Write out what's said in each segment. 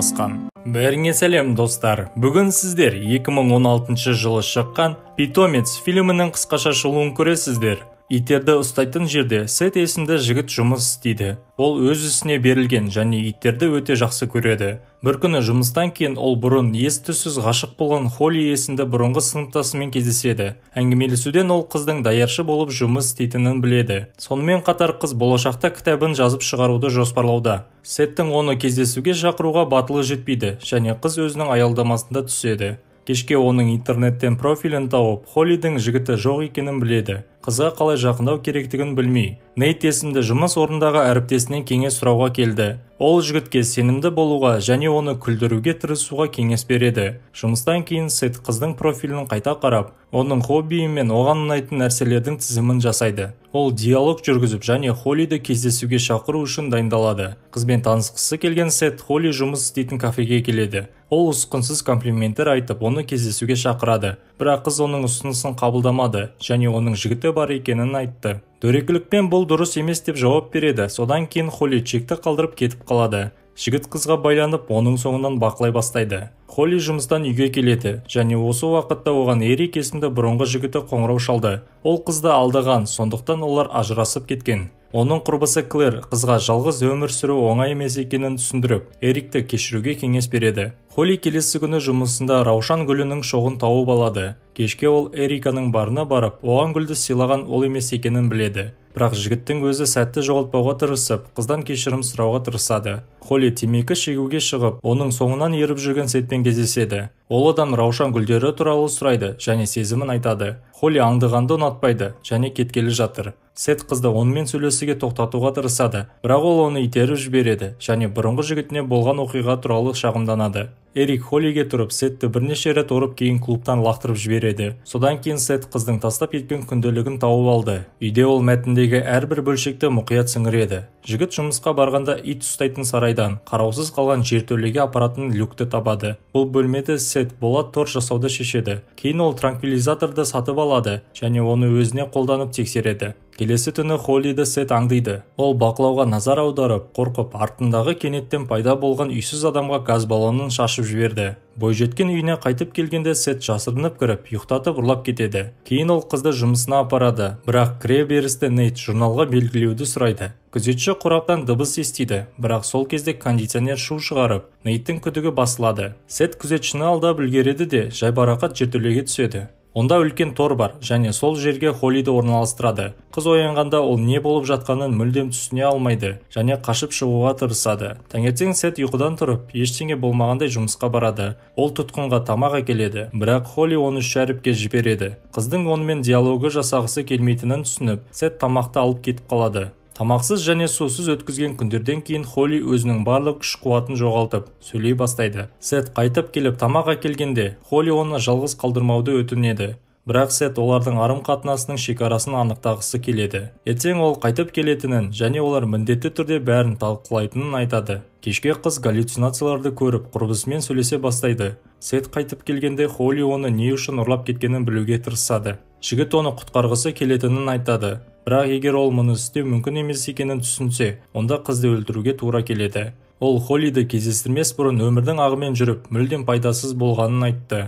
басқан. бәріңе сәлем достар бүгін сіздер 2016 жылы шыққан питомец фильмінің қысқаша шолуын көресіздер иттерді ұстайтын жерде сет есімді жігіт жұмыс істейді ол өз ісіне берілген және иттерді өте жақсы көреді бір күні жұмыстан кейін ол бұрын ес түссіз ғашық болған холли есімді бұрынғы сыныптасымен кездеседі әңгімелесуден ол қыздың даяршы болып жұмыс істейтінін біледі сонымен қатар қыз болашақта кітабын жазып шығаруды жоспарлауда сеттің оны кездесуге шақыруға батылы жетпейді және қыз өзінің аялдамасында түседі кешке оның интернеттен профилін тауып холлидің жігіті жоқ екенін біледі қызға қалай жақындау керектігін білмей нейт есімді жұмыс орнындағы әріптесінен кеңес сұрауға келді ол жігітке сенімді болуға және оны күлдіруге тырысуға кеңес береді жұмыстан кейін сет қыздың профилін қайта қарап оның хоббиі мен оған ұнайтын нәрселердің тізімін жасайды ол диалог жүргізіп және холлиді кездесуге шақыру үшін дайындалады қызбен танысқысы келген сет холли жұмыс істейтін кафеге келеді ол ұсқынсыз комплименттер айтып оны кездесуге шақырады бірақ қыз оның ұсынысын қабылдамады және оның жігіті бар екенін айтты дөрекілікпен бұл дұрыс емес деп жауап береді содан кейін холли чекті қалдырып кетіп қалады жігіт қызға байланып оның соңынан бақылай бастайды холли жұмыстан үйге келеді және осы уақытта оған эрик есімді бұрынғы жігіті қоңырау шалды ол қызды алдаған сондықтан олар ажырасып кеткен оның құрбысы клэр қызға жалғыз өмір сүру оңай емес екенін түсіндіріп эрикті кешіруге кеңес береді холли келесі күні жұмысында раушан гүлінің шоғын тауып алады кешке ол эриканың барына барып оған гүлді сыйлаған ол емес екенін біледі бірақ жігіттің өзі сәтті жоғалтпауға тырысып қыздан кешірім сұрауға тырысады холли темекі шегуге шығып оның соңынан еріп жүрген сетпен кездеседі ол адам раушан гүлдері туралы сұрайды және сезімін айтады холли аңдығанды ұнатпайды және кеткелі жатыр сет қызды онымен сөйлесуге тоқтатуға тырысады бірақ ол оны итеріп жібереді және бұрынғы жігітіне болған оқиға туралы шағымданады эрик холлиге тұрып сетті бірнеше рет ұрып кейін клубтан лақтырып жібереді содан кейін сет қыздың тастап кеткен күнделігін тауып алды үйде ол мәтіндегі әрбір бөлшекті мұқият сіңіреді жігіт жұмысқа барғанда ит ұстайтын сарайдан қараусыз қалған жертөлеге апаратын люкті табады бұл бөлмеде сет болат тор жасауды шешеді кейін ол транквилизаторды сатып алады және оны өзіне қолданып тексереді келесі түні холлиді сет аңдиды ол бақылауға назар аударып қорқып артындағы кенеттен пайда болған үйсіз адамға газ баллонын шашып жіберді бойжеткен үйіне қайтып келгенде сет жасырынып кіріп ұйықтатып ұрлап кетеді кейін ол қызды жұмысына апарады бірақ кіре берісті нейт журналға белгілеуді сұрайды күзетші қораптан дыбыс естиді бірақ сол кезде кондиционер шу шығарып нейттің күдігі басылады сет күзетшіні алдап үлгереді де жайбарақат жертөлеге түседі онда үлкен тор бар және сол жерге холлиді орналастырады қыз оянғанда ол не болып жатқанын мүлдем түсіне алмайды және қашып шығуға тырысады таңертең сет ұйқыдан тұрып ештеңе болмағандай жұмысқа барады ол тұтқынға тамақ әкеледі бірақ холли оны шәріпке жібереді қыздың онымен диалогы жасағысы келмейтінін түсініп сет тамақты алып кетіп қалады тамақсыз және сусыз өткізген күндерден кейін холли өзінің барлық күш қуатын жоғалтып сөйлей бастайды сет қайтып келіп тамақ әкелгенде холли оны жалғыз қалдырмауды өтінеді бірақ сет олардың арым қатынасының шекарасын анықтағысы келеді ертең ол қайтып келетінін және олар міндетті түрде бәрін талқылайтынын айтады кешке қыз галлюцинацияларды көріп құрбысымен сөйлесе бастайды сет қайтып келгенде холли оны не үшін ұрлап кеткенін білуге тырысады жігіт оны құтқарғысы келетінін айтады бірақ егер ол мұны істеу мүмкін емес екенін түсінсе онда қызды өлтіруге тура келеді ол холлиді кездестірмес бұрын өмірдің ағымен жүріп мүлдем пайдасыз болғанын айтты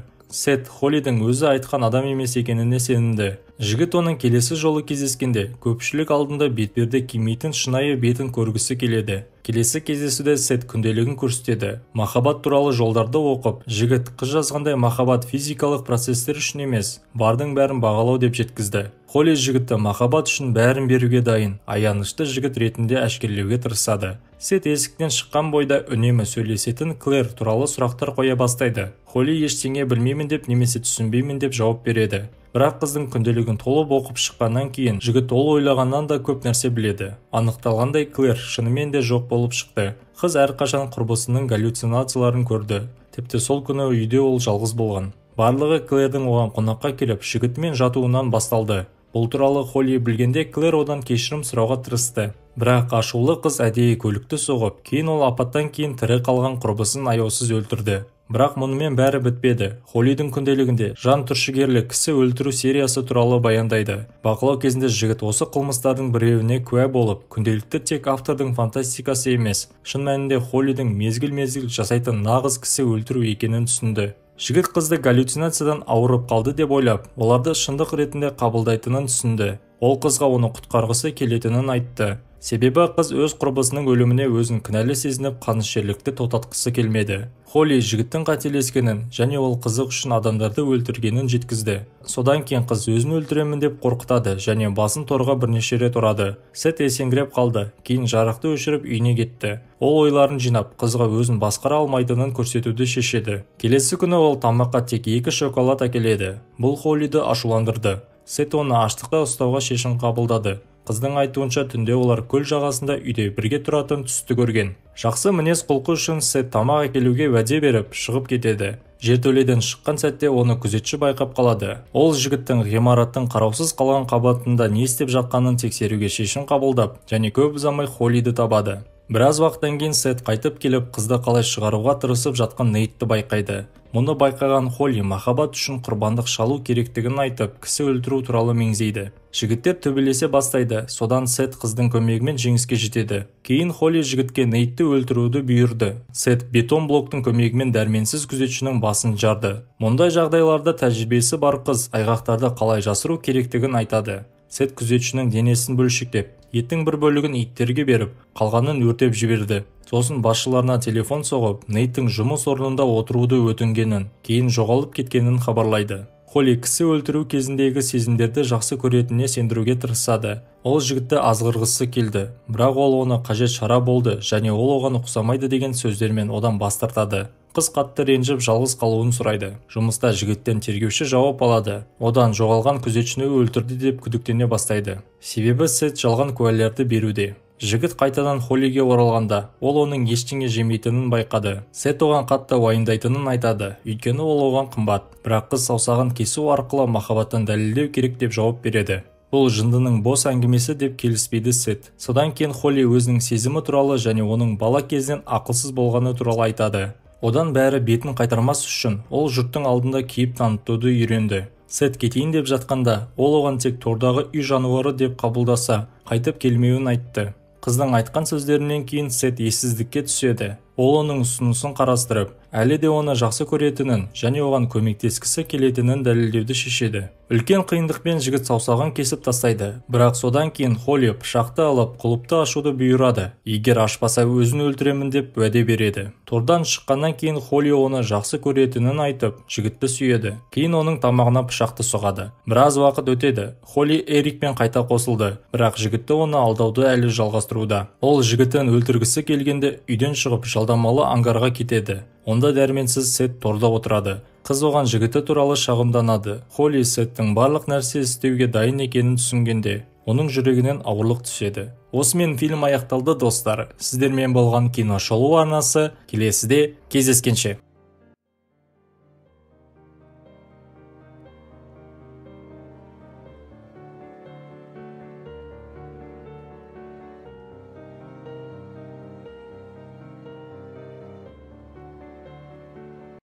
сет холлидің өзі айтқан адам емес екеніне сенімді жігіт оның келесі жолы кездескенде көпшілік алдында бетперде кимейтін шынайы бетін көргісі келеді келесі кездесуде сет күнделігін көрсетеді махаббат туралы жолдарды оқып жігіт қыз жазғандай махаббат физикалық процестер үшін емес бардың бәрін бағалау деп жеткізді холли жігітті махаббат үшін бәрін беруге дайын аянышты жігіт ретінде әшкерелеуге тырысады сет есіктен шыққан бойда үнемі сөйлесетін клэр туралы сұрақтар қоя бастайды холли ештеңе білмеймін деп немесе түсінбеймін деп жауап береді бірақ қыздың күнделігін толып оқып шыққаннан кейін жігіт ол ойлағаннан да көп нәрсе біледі анықталғандай клэр шынымен де жоқ болып шықты қыз әрқашан құрбысының галлюцинацияларын көрді тіпті сол күні үйде ол жалғыз болған барлығы клэрдің оған қонаққа келіп жігітімен жатуынан басталды бұл туралы холли білгенде клэр одан кешірім сұрауға тырысты бірақ ашулы қыз әдейі көлікті соғып кейін ол апаттан кейін тірі қалған құрбысын аяусыз өлтірді бірақ мұнымен бәрі бітпеді холлидің күнделігінде жан түршігерлік кісі өлтіру сериясы туралы баяндайды бақылау кезінде жігіт осы қылмыстардың біреуіне куә болып күнделікті тек автордың фантастикасы емес шын мәнінде холлидің мезгіл-мезгіл жасайтын нағыз кісі өлтіру екенін түсінді жігіт қызды галлюцинациядан ауырып қалды деп ойлап оларды шындық ретінде қабылдайтынын түсінді ол қызға оны құтқарғысы келетінін айтты себебі қыз өз құрбысының өліміне өзін кінәлі сезініп қанішерлікті тоқтатқысы келмеді холли жігіттің қателескенін және ол қызық үшін адамдарды өлтіргенін жеткізді содан кейін қыз өзін өлтіремін деп қорқытады және басын торға бірнеше рет ұрады сет есеңгіреп қалды кейін жарықты өшіріп үйіне кетті ол ойларын жинап қызға өзін басқара алмайтынын көрсетуді шешеді келесі күні ол тамаққа тек екі шоколад әкеледі бұл холлиді ашуландырды сет оны аштықта ұстауға шешім қабылдады қыздың айтуынша түнде олар көл жағасында үйде бірге тұратын түсті көрген жақсы мінез құлқы үшін сет тамақ әкелуге уәде беріп шығып кетеді жертөледен шыққан сәтте оны күзетші байқап қалады ол жігіттің ғимараттың қараусыз қалған қабатында не істеп жатқанын тексеруге шешім қабылдап және көп ұзамай холлиді табады біраз уақыттан кейін сет қайтып келіп қызды қалай шығаруға тырысып жатқан нейтті байқайды мұны байқаған холли махаббат үшін құрбандық шалу керектігін айтып кісі өлтіру туралы меңзейді жігіттер төбелесе бастайды содан сет қыздың көмегімен жеңіске жетеді кейін холли жігітке нейтті өлтіруді бұйырды сет бетон блоктың көмегімен дәрменсіз күзетшінің басын жарды мұндай жағдайларда тәжірибесі бар қыз айғақтарды қалай жасыру керектігін айтады сет күзетшінің денесін бөлшектеп еттің бір бөлігін иттерге беріп қалғанын өртеп жіберді сосын басшыларына телефон соғып нейттің жұмыс орнында отыруды өтінгенін кейін жоғалып кеткенін хабарлайды холли кісі өлтіру кезіндегі сезімдерді жақсы көретініне сендіруге тырысады ол жігітті азғырғысы келді бірақ ол оны қажет шара болды және ол оған ұқсамайды деген сөздермен одан бас тартады қыз қатты ренжіп жалғыз қалуын сұрайды жұмыста жігіттен тергеуші жауап алады одан жоғалған күзетшіні өлтірді деп күдіктене бастайды себебі сет жалған куәлерді беруде жігіт қайтадан холлиге оралғанда ол оның ештеңе жемейтінін байқады сет оған қатты уайымдайтынын айтады өйткені ол оған қымбат бірақ қыз саусағын кесу арқылы махаббатын дәлелдеу керек деп жауап береді бұл жындының бос әңгімесі деп келіспейді сет содан кейін холли өзінің сезімі туралы және оның бала кезінен ақылсыз болғаны туралы айтады одан бәрі бетін қайтармас үшін ол жұрттың алдында кейіп танытуды үйренді сет кетейін деп жатқанда ол оған тек тордағы үй жануары деп қабылдаса қайтып келмеуін айтты қыздың айтқан сөздерінен кейін сет ессіздікке түседі ол оның ұсынысын қарастырып әлі де оны жақсы көретінін және оған көмектескісі келетінін дәлелдеуді шешеді үлкен қиындықпен жігіт саусағын кесіп тастайды бірақ содан кейін холли пышақты алып құлыпты ашуды бұйырады егер ашпаса өзін өлтіремін деп уәде береді тордан шыққаннан кейін холли оны жақсы көретінін айтып жігітті сүйеді кейін оның тамағына пышақты соғады біраз уақыт өтеді холли эрикпен қайта қосылды бірақ жігітті оны алдауды әлі жалғастыруда ол жігітін өлтіргісі келгенде үйден шығып малы ангарға кетеді онда дәрменсіз сет торда отырады қыз оған жігіті туралы шағымданады холли сеттің барлық нәрсе істеуге дайын екенін түсінгенде оның жүрегінен ауырлық түседі осымен фильм аяқталды достар сіздермен болған киношолу арнасы келесіде кездескенше